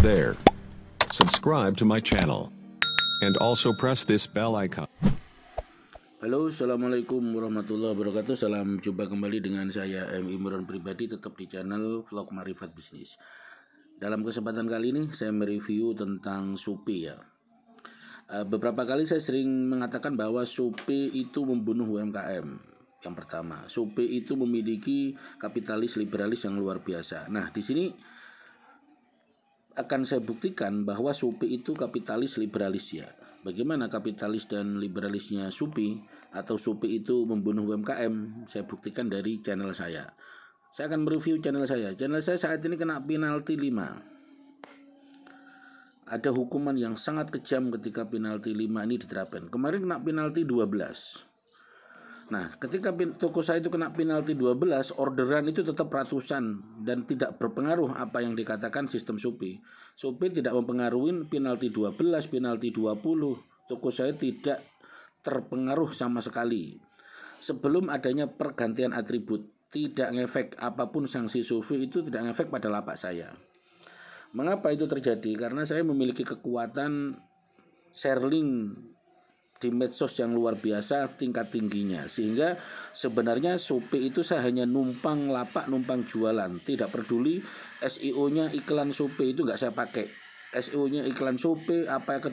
there. Subscribe to my channel. And also press this bell icon. Halo, Assalamualaikum warahmatullahi wabarakatuh. Salam jumpa kembali dengan saya M. Imron Pribadi tetap di channel Vlog Marifat Bisnis. Dalam kesempatan kali ini saya mereview tentang Supi ya. Eh, beberapa kali saya sering mengatakan bahwa Supi itu membunuh UMKM. Yang pertama, Supi itu memiliki kapitalis liberalis yang luar biasa. Nah, di sini akan saya buktikan bahwa Supi itu kapitalis liberalis ya. Bagaimana kapitalis dan liberalisnya Supi atau Supi itu membunuh UMKM? Saya buktikan dari channel saya. Saya akan mereview channel saya. Channel saya saat ini kena penalti 5. Ada hukuman yang sangat kejam ketika penalti 5 ini diterapkan. Kemarin kena penalti 12. Nah, ketika toko saya itu kena penalti 12, orderan itu tetap ratusan dan tidak berpengaruh apa yang dikatakan sistem supi supi tidak mempengaruhi penalti 12, penalti 20. Toko saya tidak terpengaruh sama sekali. Sebelum adanya pergantian atribut, tidak ngefek apapun sanksi sufi itu tidak ngefek pada lapak saya. Mengapa itu terjadi? Karena saya memiliki kekuatan sharing di medsos yang luar biasa tingkat tingginya sehingga sebenarnya supi itu saya hanya numpang lapak numpang jualan tidak peduli SEO-nya iklan supi itu nggak saya pakai SEO-nya iklan supi apa yang,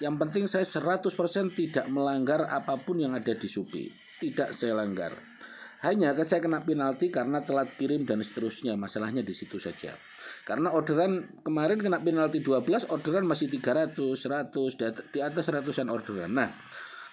yang penting saya 100% tidak melanggar apapun yang ada di supi tidak saya langgar hanya saya kena penalti karena telat kirim dan seterusnya masalahnya di situ saja karena orderan kemarin kena penalti 12, orderan masih 300, 100, di atas ratusan orderan. Nah,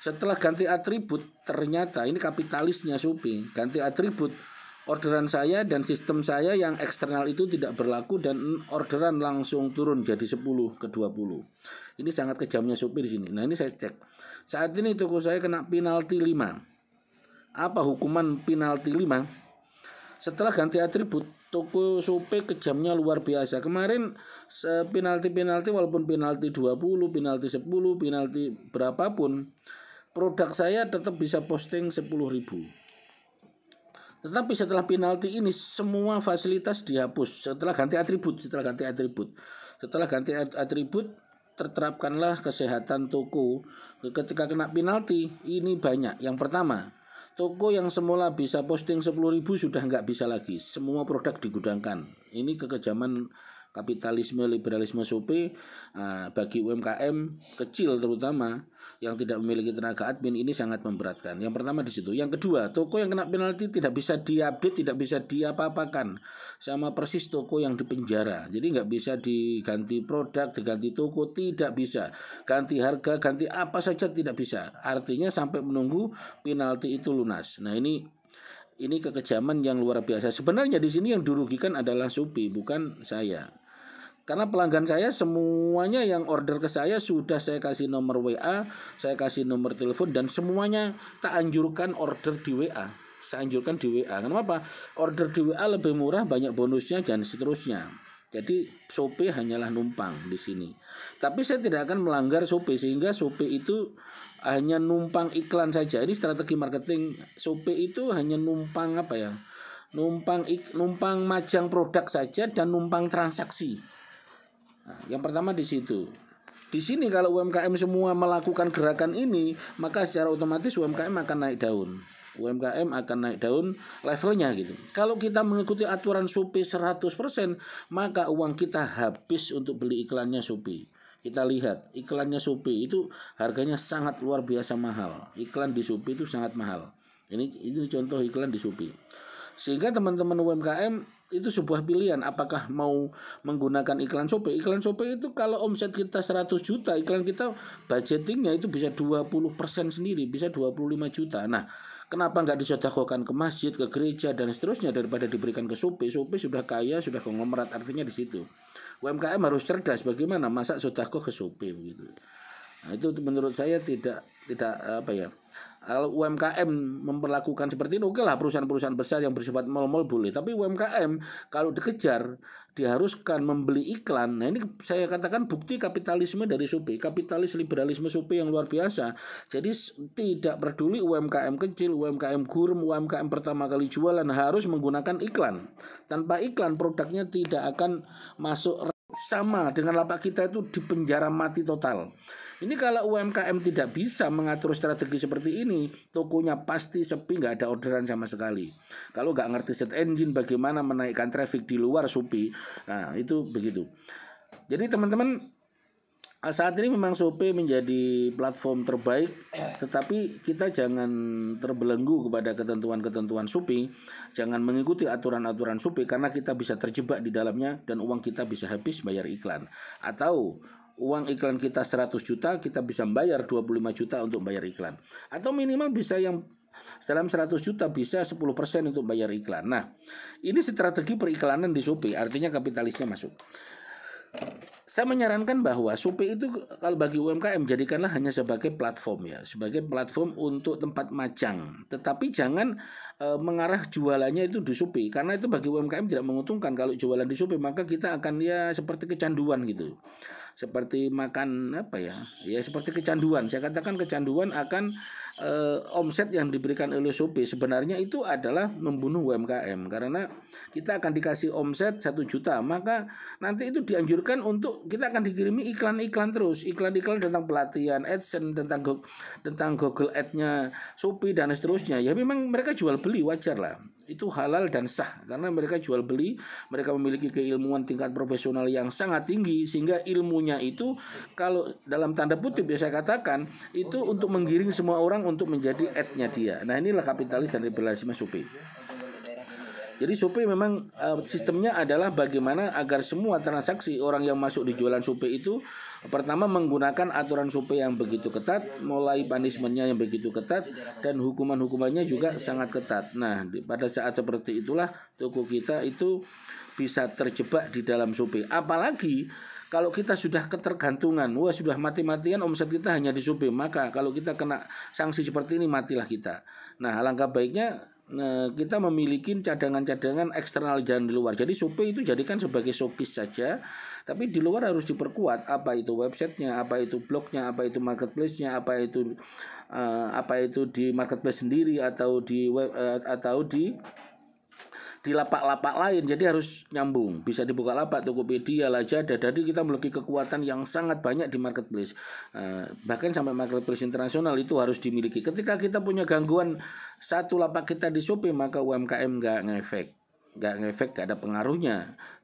setelah ganti atribut, ternyata ini kapitalisnya Supi. Ganti atribut, orderan saya dan sistem saya yang eksternal itu tidak berlaku dan orderan langsung turun jadi 10 ke 20. Ini sangat kejamnya Supi di sini. Nah, ini saya cek. Saat ini toko saya kena penalti 5. Apa hukuman penalti 5? Setelah ganti atribut, Toko Supe kejamnya luar biasa. Kemarin penalti-penalti walaupun penalti 20, penalti 10, penalti berapapun produk saya tetap bisa posting 10.000. Tetapi setelah penalti ini semua fasilitas dihapus setelah ganti atribut, setelah ganti atribut. Setelah ganti atribut terterapkanlah kesehatan toko. Ketika kena penalti ini banyak. Yang pertama, Toko yang semula bisa posting 10.000 sudah nggak bisa lagi. Semua produk digudangkan. Ini kekejaman kapitalisme liberalisme supi eh, bagi UMKM kecil terutama yang tidak memiliki tenaga admin ini sangat memberatkan. Yang pertama di situ. Yang kedua, toko yang kena penalti tidak bisa diupdate, tidak bisa diapa-apakan. Sama persis toko yang dipenjara. Jadi nggak bisa diganti produk, diganti toko, tidak bisa. Ganti harga, ganti apa saja tidak bisa. Artinya sampai menunggu penalti itu lunas. Nah ini ini kekejaman yang luar biasa. Sebenarnya di sini yang dirugikan adalah Supi, bukan saya. Karena pelanggan saya semuanya yang order ke saya sudah saya kasih nomor WA, saya kasih nomor telepon dan semuanya tak anjurkan order di WA. Saya anjurkan di WA. Kenapa? Order di WA lebih murah, banyak bonusnya dan seterusnya. Jadi sopir hanyalah numpang di sini. Tapi saya tidak akan melanggar sopir sehingga sopir itu hanya numpang iklan saja. Ini strategi marketing Sopir itu hanya numpang apa ya? Numpang numpang majang produk saja dan numpang transaksi. Nah, yang pertama di situ. Di sini kalau UMKM semua melakukan gerakan ini, maka secara otomatis UMKM akan naik daun. UMKM akan naik daun levelnya gitu. Kalau kita mengikuti aturan supi 100%, maka uang kita habis untuk beli iklannya supi. Kita lihat iklannya supi itu harganya sangat luar biasa mahal. Iklan di supi itu sangat mahal. Ini ini contoh iklan di supi, Sehingga teman-teman UMKM itu sebuah pilihan apakah mau menggunakan iklan Shopee. Iklan Shopee itu kalau omset kita 100 juta, iklan kita budgetingnya itu bisa 20% sendiri, bisa 25 juta. Nah, kenapa nggak disodakokan ke masjid, ke gereja dan seterusnya daripada diberikan ke Shopee. Shopee sudah kaya, sudah konglomerat artinya di situ. UMKM harus cerdas bagaimana masa sodako ke Shopee begitu. Nah, itu menurut saya tidak tidak apa ya kalau UMKM memperlakukan seperti ini oke lah perusahaan-perusahaan besar yang bersifat mal-mal boleh tapi UMKM kalau dikejar diharuskan membeli iklan nah ini saya katakan bukti kapitalisme dari Supi kapitalis liberalisme Supi yang luar biasa jadi tidak peduli UMKM kecil UMKM gurum, UMKM pertama kali jualan harus menggunakan iklan tanpa iklan produknya tidak akan masuk sama dengan lapak kita itu di penjara mati total ini kalau UMKM tidak bisa mengatur strategi seperti ini, tokonya pasti sepi nggak ada orderan sama sekali. Kalau nggak ngerti set engine bagaimana menaikkan traffic di luar supi, nah itu begitu. Jadi teman-teman saat ini memang Shopee menjadi platform terbaik, tetapi kita jangan terbelenggu kepada ketentuan-ketentuan Shopee, jangan mengikuti aturan-aturan Shopee karena kita bisa terjebak di dalamnya dan uang kita bisa habis bayar iklan atau uang iklan kita 100 juta, kita bisa bayar 25 juta untuk bayar iklan. Atau minimal bisa yang dalam 100 juta bisa 10% untuk bayar iklan. Nah, ini strategi periklanan di Shopee, artinya kapitalisnya masuk. Saya menyarankan bahwa Shopee itu kalau bagi UMKM jadikanlah hanya sebagai platform ya, sebagai platform untuk tempat majang. Tetapi jangan e, mengarah jualannya itu di Shopee karena itu bagi UMKM tidak menguntungkan kalau jualan di Shopee maka kita akan ya seperti kecanduan gitu seperti makan apa ya ya seperti kecanduan saya katakan kecanduan akan eh, omset yang diberikan oleh Shopee sebenarnya itu adalah membunuh UMKM karena kita akan dikasih omset satu juta maka nanti itu dianjurkan untuk kita akan dikirimi iklan-iklan terus iklan-iklan tentang pelatihan AdSense tentang Google, tentang Google Ad-nya Shopee dan seterusnya ya memang mereka jual beli wajar lah itu halal dan sah karena mereka jual beli mereka memiliki keilmuan tingkat profesional yang sangat tinggi sehingga ilmunya itu kalau dalam tanda kutip ya saya katakan itu untuk menggiring semua orang untuk menjadi ad-nya dia. Nah, inilah kapitalis dan liberalisme Supi. Jadi Supi memang eh, sistemnya adalah bagaimana agar semua transaksi orang yang masuk di jualan Supi itu pertama menggunakan aturan Supi yang begitu ketat, mulai punishmentnya yang begitu ketat dan hukuman-hukumannya juga sangat ketat. Nah, pada saat seperti itulah toko kita itu bisa terjebak di dalam Supi. Apalagi kalau kita sudah ketergantungan, wah sudah mati-matian omset kita hanya di supir, maka kalau kita kena sanksi seperti ini matilah kita. Nah, langkah baiknya eh, kita memiliki cadangan-cadangan eksternal jangan di luar. Jadi supir itu jadikan sebagai shopis saja, tapi di luar harus diperkuat apa itu websitenya, apa itu blognya, apa itu marketplace-nya, apa itu eh, apa itu di marketplace sendiri atau di web eh, atau di di lapak-lapak lain jadi harus nyambung bisa dibuka lapak Tokopedia lah jadi jadi kita memiliki kekuatan yang sangat banyak di marketplace eh, bahkan sampai marketplace internasional itu harus dimiliki ketika kita punya gangguan satu lapak kita di Shopee maka UMKM nggak ngefek nggak ngefek nggak ada pengaruhnya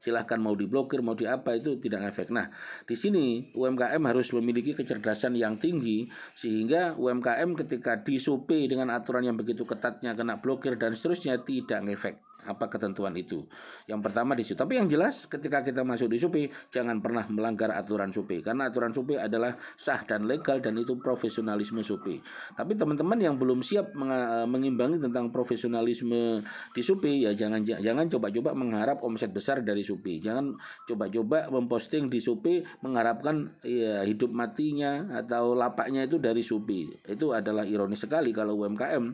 silahkan mau diblokir mau di apa itu tidak ngefek nah di sini UMKM harus memiliki kecerdasan yang tinggi sehingga UMKM ketika di Shopee dengan aturan yang begitu ketatnya kena blokir dan seterusnya tidak ngefek apa ketentuan itu. Yang pertama di situ. Tapi yang jelas ketika kita masuk di SUPI jangan pernah melanggar aturan SUPI karena aturan SUPI adalah sah dan legal dan itu profesionalisme SUPI. Tapi teman-teman yang belum siap eh, mengimbangi tentang profesionalisme di SUPI ya jangan jangan coba-coba mengharap omset besar dari SUPI. Jangan coba-coba memposting di SUPI mengharapkan ya hidup matinya atau lapaknya itu dari SUPI. Itu adalah ironis sekali kalau UMKM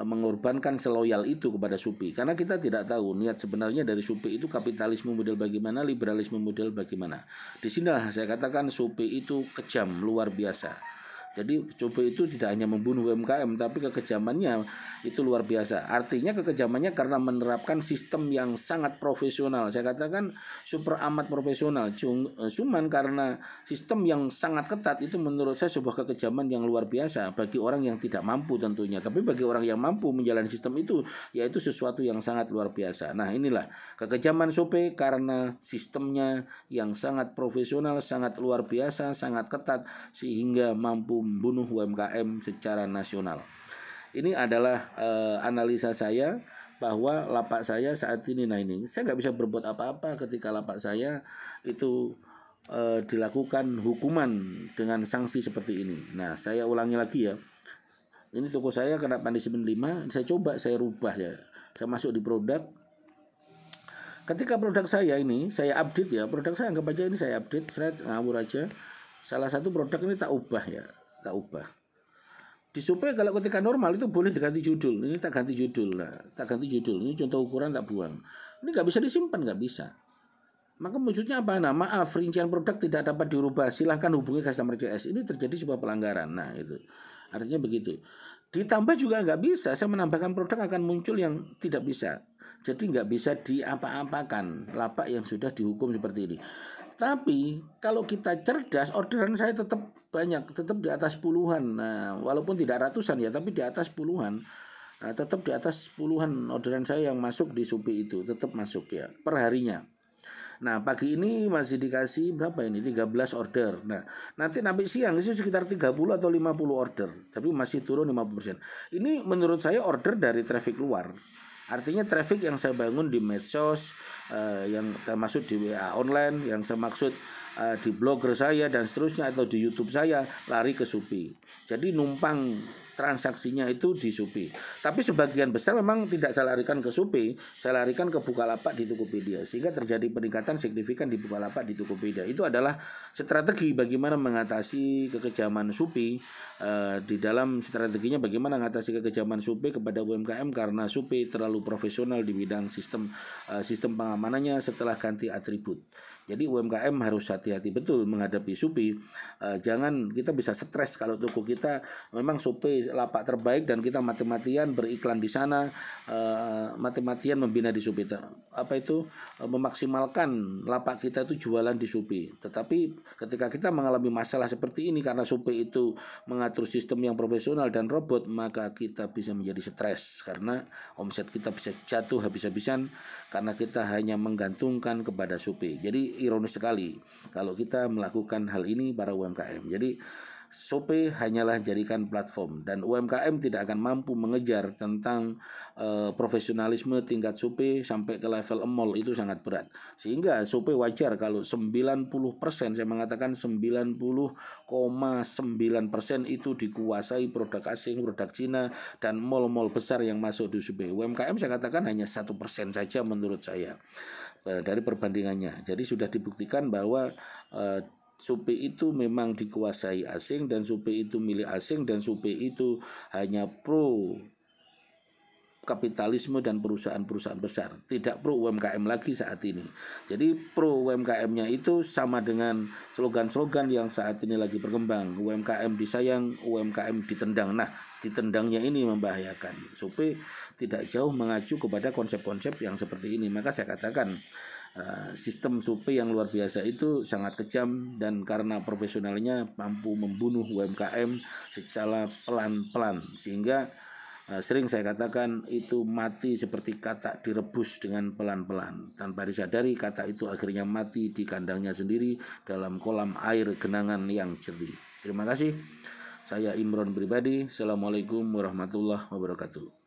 eh, mengorbankan seloyal itu kepada SUPI karena kita tidak tidak tahu niat sebenarnya dari Supi itu kapitalisme model bagaimana, liberalisme model bagaimana. Di sinilah saya katakan Supi itu kejam luar biasa. Jadi coba itu tidak hanya membunuh UMKM tapi kekejamannya itu luar biasa. Artinya kekejamannya karena menerapkan sistem yang sangat profesional. Saya katakan super amat profesional. Eh, cuman karena sistem yang sangat ketat itu menurut saya sebuah kekejaman yang luar biasa bagi orang yang tidak mampu tentunya. Tapi bagi orang yang mampu menjalani sistem itu yaitu sesuatu yang sangat luar biasa. Nah, inilah kekejaman Sope karena sistemnya yang sangat profesional, sangat luar biasa, sangat ketat sehingga mampu membunuh UMKM secara nasional. Ini adalah e, analisa saya bahwa lapak saya saat ini nah ini saya nggak bisa berbuat apa-apa ketika lapak saya itu e, dilakukan hukuman dengan sanksi seperti ini. Nah, saya ulangi lagi ya. Ini toko saya kena pandisiplin 5, saya coba saya rubah ya. Saya masuk di produk. Ketika produk saya ini saya update ya, produk saya anggap aja ini saya update, thread ngawur aja. Salah satu produk ini tak ubah ya tak ubah di kalau ketika normal itu boleh diganti judul ini tak ganti judul lah tak ganti judul ini contoh ukuran tak buang ini nggak bisa disimpan nggak bisa maka wujudnya apa nah maaf rincian produk tidak dapat dirubah silahkan hubungi customer CS ini terjadi sebuah pelanggaran nah itu artinya begitu ditambah juga nggak bisa saya menambahkan produk akan muncul yang tidak bisa jadi nggak bisa diapa-apakan lapak yang sudah dihukum seperti ini tapi kalau kita cerdas orderan saya tetap banyak tetap di atas puluhan nah walaupun tidak ratusan ya tapi di atas puluhan nah, tetap di atas puluhan orderan saya yang masuk di supi itu tetap masuk ya perharinya Nah pagi ini masih dikasih berapa ini 13 order Nah nanti nanti siang itu sekitar 30 atau 50 order Tapi masih turun 50% Ini menurut saya order dari traffic luar Artinya traffic yang saya bangun di medsos eh, Yang termasuk di WA online Yang saya maksud Eh, di blogger saya dan seterusnya atau di YouTube saya lari ke supi Jadi numpang transaksinya itu di supi Tapi sebagian besar memang tidak saya larikan ke supi saya larikan ke Bukalapak di Tokopedia sehingga terjadi peningkatan signifikan di Bukalapak di Tokopedia. Itu adalah strategi bagaimana mengatasi kekejaman supi e, eh, di dalam strateginya bagaimana mengatasi kekejaman supi kepada UMKM karena supi terlalu profesional di bidang sistem e, sistem pengamanannya setelah ganti atribut. Jadi UMKM harus hati-hati betul menghadapi supi. Uh, eh, jangan kita bisa stres kalau toko kita memang supi lapak terbaik dan kita mati-matian beriklan di sana, uh, mati-matian membina di supi. Apa itu uh, memaksimalkan lapak kita itu jualan di supi. Tetapi ketika kita mengalami masalah seperti ini karena supi itu mengatur sistem yang profesional dan robot, maka kita bisa menjadi stres karena omset kita bisa jatuh habis-habisan karena kita hanya menggantungkan kepada supi Jadi ironis sekali kalau kita melakukan hal ini para UMKM. Jadi Sope hanyalah jadikan platform dan UMKM tidak akan mampu mengejar tentang e, profesionalisme tingkat Sope sampai ke level emol itu sangat berat. Sehingga Sope wajar kalau 90% saya mengatakan 90,9% itu dikuasai produk asing, produk Cina dan mall-mall besar yang masuk di SOP. UMKM saya katakan hanya satu persen saja menurut saya eh, dari perbandingannya. Jadi sudah dibuktikan bahwa e, Supi itu memang dikuasai asing dan supi itu milik asing dan supi itu hanya pro kapitalisme dan perusahaan-perusahaan besar, tidak pro UMKM lagi saat ini. Jadi pro UMKM-nya itu sama dengan slogan-slogan yang saat ini lagi berkembang, UMKM disayang, UMKM ditendang. Nah, ditendangnya ini membahayakan. supi tidak jauh mengacu kepada konsep-konsep yang seperti ini. Maka saya katakan Eh, sistem supi yang luar biasa itu sangat kejam dan karena profesionalnya mampu membunuh UMKM secara pelan-pelan sehingga eh, sering saya katakan itu mati seperti katak direbus dengan pelan-pelan tanpa disadari katak itu akhirnya mati di kandangnya sendiri dalam kolam air genangan yang jernih terima kasih saya Imron pribadi assalamualaikum warahmatullahi wabarakatuh